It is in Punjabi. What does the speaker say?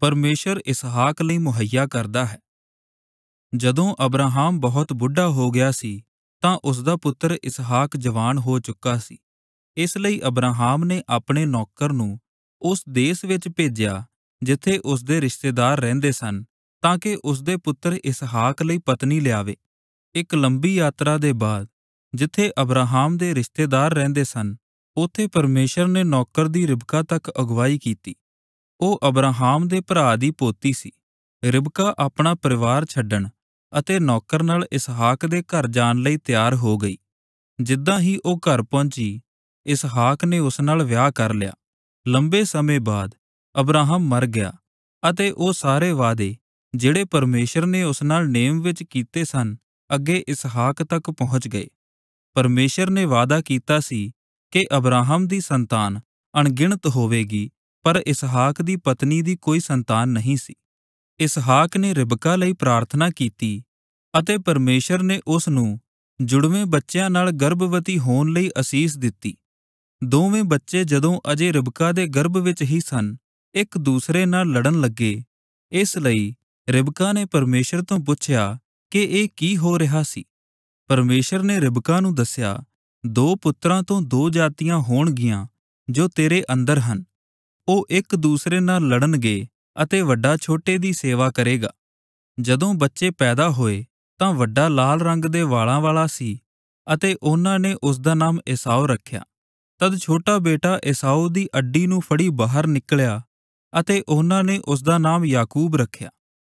ਪਰਮੇਸ਼ਰ ਇਸਹਾਕ ਲਈ ਮੁਹੱਈਆ ਕਰਦਾ ਹੈ ਜਦੋਂ ਅਬਰਾਹਾਮ ਬਹੁਤ ਬੁੱਢਾ ਹੋ ਗਿਆ ਸੀ ਤਾਂ ਉਸ ਦਾ ਪੁੱਤਰ ਇਸਹਾਕ ਜਵਾਨ ਹੋ ਚੁੱਕਾ ਸੀ ਇਸ ਲਈ ਅਬਰਾਹਾਮ ਨੇ ਆਪਣੇ ਨੌਕਰ ਨੂੰ ਉਸ ਦੇਸ਼ ਵਿੱਚ ਭੇਜਿਆ ਜਿੱਥੇ ਉਸ ਦੇ ਰਿਸ਼ਤੇਦਾਰ ਰਹਿੰਦੇ ਸਨ ਤਾਂ ਕਿ ਉਸ ਦੇ ਪੁੱਤਰ ਇਸਹਾਕ ਲਈ ਪਤਨੀ ਲਿਆਵੇ ਇੱਕ ਲੰਬੀ ਯਾਤਰਾ ਦੇ ਬਾਅਦ ਜਿੱਥੇ ਅਬਰਾਹਾਮ ਦੇ ਰਿਸ਼ਤੇਦਾਰ ਰਹਿੰਦੇ ਸਨ ਉੱਥੇ ਪਰਮੇਸ਼ਰ ਨੇ ਨੌਕਰ ਦੀ ਰਿਬਕਾ ਤੱਕ ਅਗਵਾਈ ਕੀਤੀ ਉਹ ਅਬਰਾਹਾਮ ਦੇ ਭਰਾ ਦੀ ਪੋਤੀ ਸੀ। ਰਿਬਕਾ ਆਪਣਾ ਪਰਿਵਾਰ ਛੱਡਣ ਅਤੇ ਨੌਕਰ ਨਾਲ ਇਸਹਾਕ ਦੇ ਘਰ ਜਾਣ ਲਈ ਤਿਆਰ ਹੋ ਗਈ। ਜਿੱਦਾਂ ਹੀ ਉਹ ਘਰ ਪਹੁੰਚੀ, ਇਸਹਾਕ ਨੇ ਉਸ ਨਾਲ ਵਿਆਹ ਕਰ ਲਿਆ। ਲੰਬੇ ਸਮੇਂ ਬਾਅਦ ਅਬਰਾਹਾਮ ਮਰ ਗਿਆ ਅਤੇ ਉਹ ਸਾਰੇ ਵਾਅਦੇ ਜਿਹੜੇ ਪਰਮੇਸ਼ਰ ਨੇ ਉਸ ਨਾਲ ਨੇਮ ਵਿੱਚ ਕੀਤੇ ਸਨ ਅੱਗੇ ਇਸਹਾਕ ਤੱਕ ਪਹੁੰਚ ਗਏ। ਪਰਮੇਸ਼ਰ ਨੇ ਵਾਅਦਾ ਕੀਤਾ ਸੀ ਕਿ ਅਬਰਾਹਾਮ ਦੀ ਸੰਤਾਨ ਅਣਗਿਣਤ ਹੋਵੇਗੀ ਪਰ ਇਸਹਾਕ ਦੀ ਪਤਨੀ ਦੀ ਕੋਈ ਸੰਤਾਨ ਨਹੀਂ ਸੀ ਇਸਹਾਕ ਨੇ ਰਿਬਕਾ ਲਈ ਪ੍ਰਾਰਥਨਾ ਕੀਤੀ ਅਤੇ ਪਰਮੇਸ਼ਰ ਨੇ ਉਸ ਨੂੰ ਜੁੜਵੇਂ ਬੱਚਿਆਂ ਨਾਲ ਗਰਭਵਤੀ ਹੋਣ ਲਈ ਅਸੀਸ ਦਿੱਤੀ ਦੋਵੇਂ ਬੱਚੇ ਜਦੋਂ ਅਜੇ ਰਿਬਕਾ ਦੇ ਗਰਭ ਵਿੱਚ ਹੀ ਸਨ ਇੱਕ ਦੂਸਰੇ ਨਾਲ ਲੜਨ ਲੱਗੇ ਇਸ ਲਈ ਰਿਬਕਾ ਨੇ ਪਰਮੇਸ਼ਰ ਤੋਂ ਪੁੱਛਿਆ ਕਿ ਇਹ ਕੀ ਹੋ ਰਿਹਾ ਸੀ ਪਰਮੇਸ਼ਰ ਨੇ ਰਿਬਕਾ ਨੂੰ ਦੱਸਿਆ ਦੋ ਪੁੱਤਰਾਂ ਤੋਂ ਦੋ ਜਾਤੀਆਂ ਹੋਣਗੀਆਂ ਜੋ ਤੇਰੇ ਅੰਦਰ ਹਨ ਉਹ ਇੱਕ ਦੂਸਰੇ ਨਾਲ ਲੜਨਗੇ ਅਤੇ ਵੱਡਾ ਛੋਟੇ ਦੀ ਸੇਵਾ ਕਰੇਗਾ ਜਦੋਂ ਬੱਚੇ ਪੈਦਾ ਹੋਏ ਤਾਂ ਵੱਡਾ ਲਾਲ ਰੰਗ ਦੇ ਵਾਲਾਂ ਵਾਲਾ ਸੀ ਅਤੇ ਉਹਨਾਂ ਨੇ ਉਸ ਦਾ ਨਾਮ ਇਸਾਉ ਰੱਖਿਆ ਤਦ ਛੋਟਾ ਬੇਟਾ ਇਸਾਉ ਦੀ ਅੱਡੀ ਨੂੰ ਫੜੀ ਬਾਹਰ ਨਿਕਲਿਆ ਅਤੇ ਉਹਨਾਂ ਨੇ ਉਸ ਦਾ ਨਾਮ ਯਾਕੂਬ ਰੱਖਿਆ